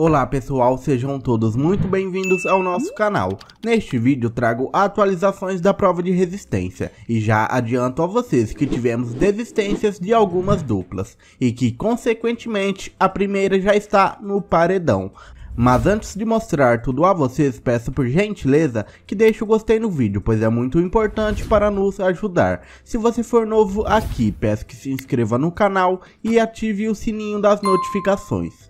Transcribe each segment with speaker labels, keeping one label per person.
Speaker 1: Olá pessoal, sejam todos muito bem-vindos ao nosso canal. Neste vídeo trago atualizações da prova de resistência e já adianto a vocês que tivemos desistências de algumas duplas e que consequentemente a primeira já está no paredão. Mas antes de mostrar tudo a vocês, peço por gentileza que deixe o gostei no vídeo, pois é muito importante para nos ajudar. Se você for novo aqui, peço que se inscreva no canal e ative o sininho das notificações.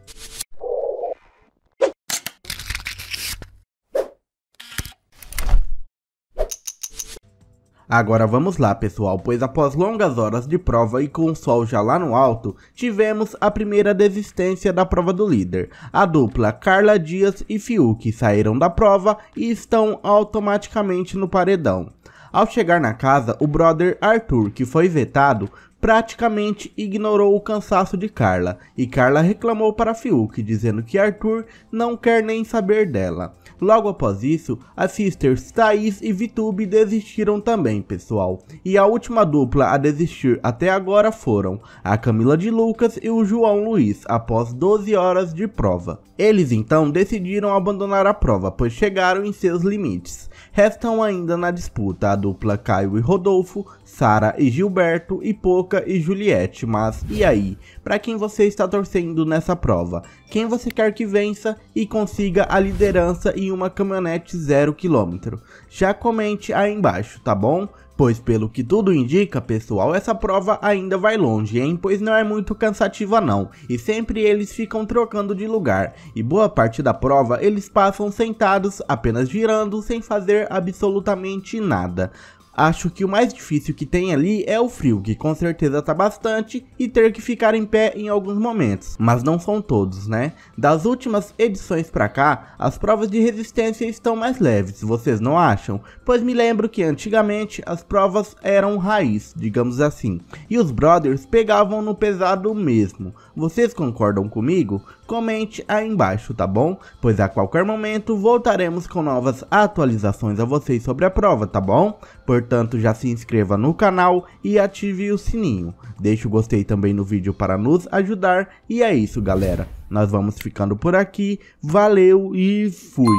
Speaker 1: Agora vamos lá pessoal, pois após longas horas de prova e com o sol já lá no alto, tivemos a primeira desistência da prova do líder. A dupla Carla Dias e Fiuk saíram da prova e estão automaticamente no paredão. Ao chegar na casa, o brother Arthur, que foi vetado, praticamente ignorou o cansaço de Carla, e Carla reclamou para Fiuk, dizendo que Arthur não quer nem saber dela. Logo após isso, as sisters Thaís e Vitube desistiram também, pessoal. E a última dupla a desistir até agora foram a Camila de Lucas e o João Luiz, após 12 horas de prova. Eles então decidiram abandonar a prova, pois chegaram em seus limites. Restam ainda na disputa a dupla Caio e Rodolfo, Sara e Gilberto e pouco Luca e Juliette, mas e aí? Para quem você está torcendo nessa prova? Quem você quer que vença e consiga a liderança em uma caminhonete 0 km? Já comente aí embaixo, tá bom? Pois pelo que tudo indica, pessoal, essa prova ainda vai longe, hein? Pois não é muito cansativa não, e sempre eles ficam trocando de lugar, e boa parte da prova eles passam sentados, apenas girando, sem fazer absolutamente nada. Acho que o mais difícil que tem ali é o frio, que com certeza tá bastante, e ter que ficar em pé em alguns momentos, mas não são todos, né? Das últimas edições pra cá, as provas de resistência estão mais leves, vocês não acham? Pois me lembro que antigamente as provas eram raiz, digamos assim, e os brothers pegavam no pesado mesmo. Vocês concordam comigo? Comente aí embaixo, tá bom? Pois a qualquer momento voltaremos com novas atualizações a vocês sobre a prova, tá bom? Por Portanto, já se inscreva no canal e ative o sininho. Deixe o gostei também no vídeo para nos ajudar. E é isso, galera. Nós vamos ficando por aqui. Valeu e fui!